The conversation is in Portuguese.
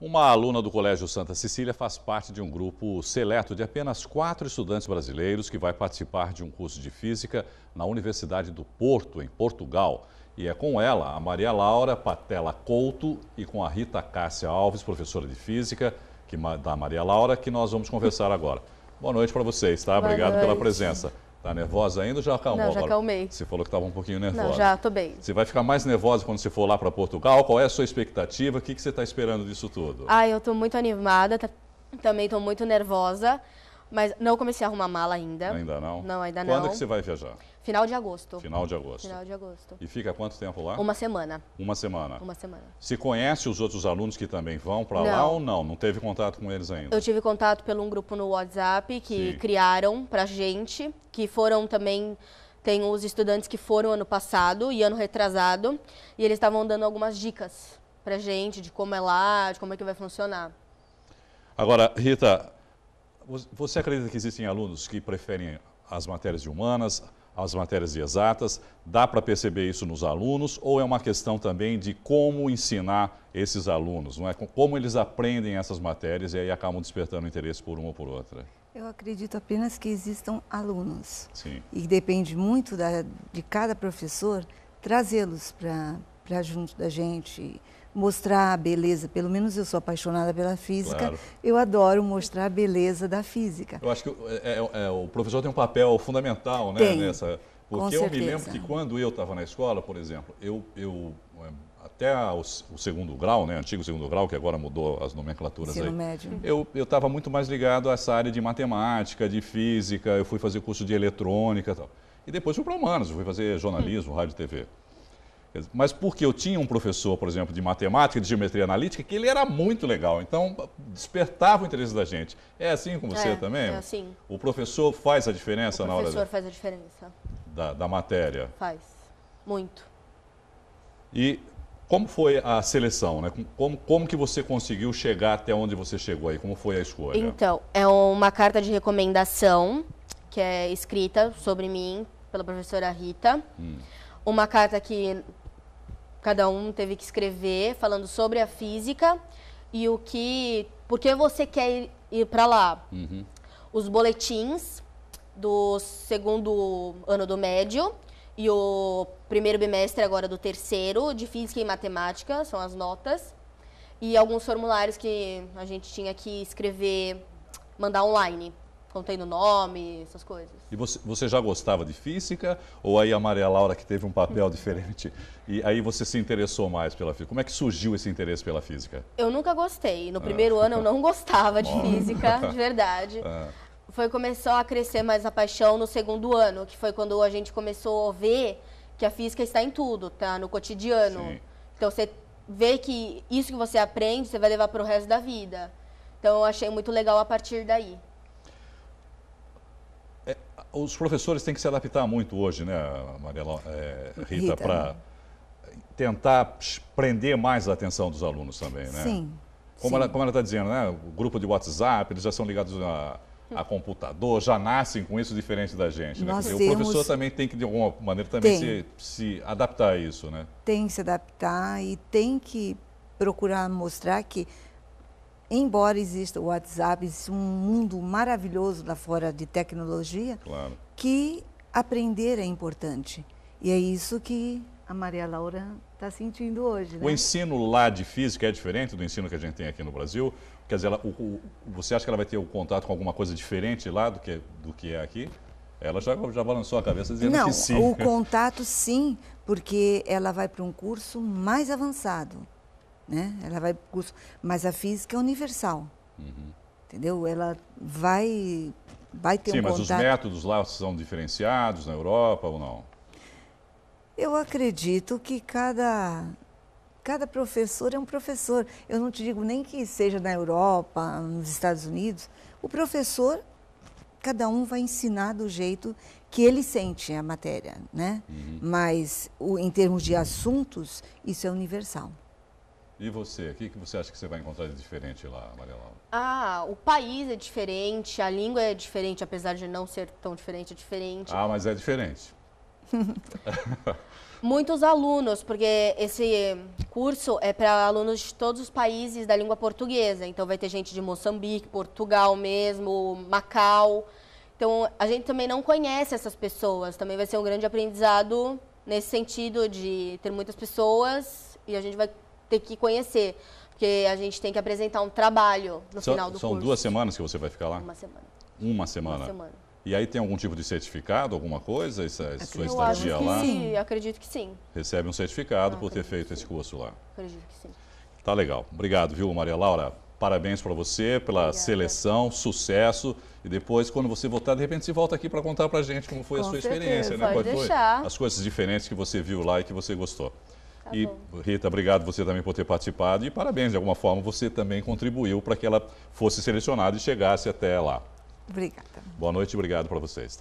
Uma aluna do Colégio Santa Cecília faz parte de um grupo seleto de apenas quatro estudantes brasileiros que vai participar de um curso de física na Universidade do Porto, em Portugal. E é com ela, a Maria Laura Patela Couto, e com a Rita Cássia Alves, professora de física que, da Maria Laura, que nós vamos conversar agora. Boa noite para vocês, tá? Boa Obrigado noite. pela presença. Tá nervosa ainda ou já acalmou? Não, já acalmei. Você falou que estava um pouquinho nervosa. Não, já, estou bem. Você vai ficar mais nervosa quando você for lá para Portugal? Qual é a sua expectativa? O que, que você está esperando disso tudo? Ah, eu estou muito animada, tá, também estou muito nervosa, mas não comecei a arrumar mala ainda. Ainda não? Não, ainda Quando não. Quando que você vai viajar? Final de agosto. Final de agosto. Final de agosto. E fica quanto tempo lá? Uma semana. Uma semana. Uma semana. Se conhece os outros alunos que também vão para lá ou não? Não teve contato com eles ainda? Eu tive contato pelo um grupo no WhatsApp que Sim. criaram para gente, que foram também tem os estudantes que foram ano passado e ano retrasado e eles estavam dando algumas dicas para gente de como é lá, de como é que vai funcionar. Agora, Rita, você acredita que existem alunos que preferem as matérias humanas, as matérias exatas? Dá para perceber isso nos alunos ou é uma questão também de como ensinar esses alunos, não é? Como eles aprendem essas matérias e aí acabam despertando interesse por uma ou por outra? Eu acredito apenas que existam alunos. Sim. E depende muito da, de cada professor trazê-los para para junto da gente, mostrar a beleza, pelo menos eu sou apaixonada pela física, claro. eu adoro mostrar a beleza da física. Eu acho que é, é, é, o professor tem um papel fundamental né, tem, nessa. Porque eu me lembro que quando eu estava na escola, por exemplo, eu, eu é, até o, segundo grau, né, antigo segundo grau, que agora mudou as nomenclaturas Ensino aí. Médio. Eu estava muito mais ligado a essa área de matemática, de física, eu fui fazer curso de eletrônica e tal. E depois fui para humanos, fui fazer jornalismo, hum. rádio e TV. Mas porque eu tinha um professor, por exemplo, de matemática, de geometria analítica, que ele era muito legal, então despertava o interesse da gente. É assim com você é, também? É assim. O professor faz a diferença na hora... O professor faz a diferença. Da, da matéria? Faz, muito. E como foi a seleção, né? Como, como que você conseguiu chegar até onde você chegou aí? Como foi a escolha? Então, é uma carta de recomendação que é escrita sobre mim pela professora Rita. Hum. Uma carta que Cada um teve que escrever falando sobre a física e o que, por que você quer ir, ir para lá. Uhum. Os boletins do segundo ano do médio e o primeiro bimestre agora do terceiro de física e matemática são as notas e alguns formulários que a gente tinha que escrever, mandar online contendo nome, essas coisas. E você, você já gostava de física? Ou aí a Maria Laura, que teve um papel diferente, e aí você se interessou mais pela física? Como é que surgiu esse interesse pela física? Eu nunca gostei. No ah. primeiro ah. ano eu não gostava de física, de verdade. Ah. Foi começou a crescer mais a paixão no segundo ano, que foi quando a gente começou a ver que a física está em tudo, tá no cotidiano. Sim. Então você vê que isso que você aprende, você vai levar para o resto da vida. Então eu achei muito legal a partir daí os professores têm que se adaptar muito hoje, né, Mariela, é, Rita, para né? tentar prender mais a atenção dos alunos também, né? Sim. Como sim. ela está dizendo, né? O grupo de WhatsApp, eles já são ligados a, a computador, já nascem com isso diferente da gente. Né? Dizer, temos... O professor também tem que, de alguma maneira, também se, se, adaptar a isso, né? Tem que se adaptar e tem que procurar mostrar que embora exista o WhatsApp, existe um mundo maravilhoso lá fora de tecnologia, claro. que aprender é importante. E é isso que a Maria Laura está sentindo hoje. Né? O ensino lá de física é diferente do ensino que a gente tem aqui no Brasil? Quer dizer, ela, o, o, você acha que ela vai ter o um contato com alguma coisa diferente lá do que, do que é aqui? Ela já, já balançou a cabeça dizendo Não, que sim. Não, o contato sim, porque ela vai para um curso mais avançado né? Ela vai curso, mas a física é universal. Uhum. Entendeu? Ela vai vai ter Sim, um contato. Sim, mas os métodos lá são diferenciados na Europa ou não? Eu acredito que cada cada professor é um professor. Eu não te digo nem que seja na Europa, nos Estados Unidos. O professor, cada um vai ensinar do jeito que ele sente a matéria, né? Uhum. Mas o, em termos de assuntos, isso é universal. E você, o que, que você acha que você vai encontrar de diferente lá, Maria Laura? Ah, o país é diferente, a língua é diferente, apesar de não ser tão diferente, é diferente. Ah, mas é diferente. Muitos alunos, porque esse curso é para alunos de todos os países da língua portuguesa. Então, vai ter gente de Moçambique, Portugal mesmo, Macau. Então, a gente também não conhece essas pessoas. Também vai ser um grande aprendizado nesse sentido de ter muitas pessoas e a gente vai ter que conhecer, porque a gente tem que apresentar um trabalho no são, final do são curso. São duas semanas que você vai ficar lá? Uma semana. Uma semana? Uma semana. E aí tem algum tipo de certificado, alguma coisa, essa acredito. sua estadia eu acho que lá? Sim, acredito que sim. Recebe um certificado ah, por ter feito esse curso lá? Acredito que sim. Tá legal. Obrigado, viu, Maria Laura? Parabéns para você pela Obrigada. seleção, sucesso. E depois, quando você voltar, de repente você volta aqui para contar para gente como foi Com a sua certeza, experiência, né? Qual deixar. as coisas diferentes que você viu lá e que você gostou. Tá e, Rita, obrigado você também por ter participado e parabéns, de alguma forma você também contribuiu para que ela fosse selecionada e chegasse até lá. Obrigada. Boa noite, obrigado para vocês.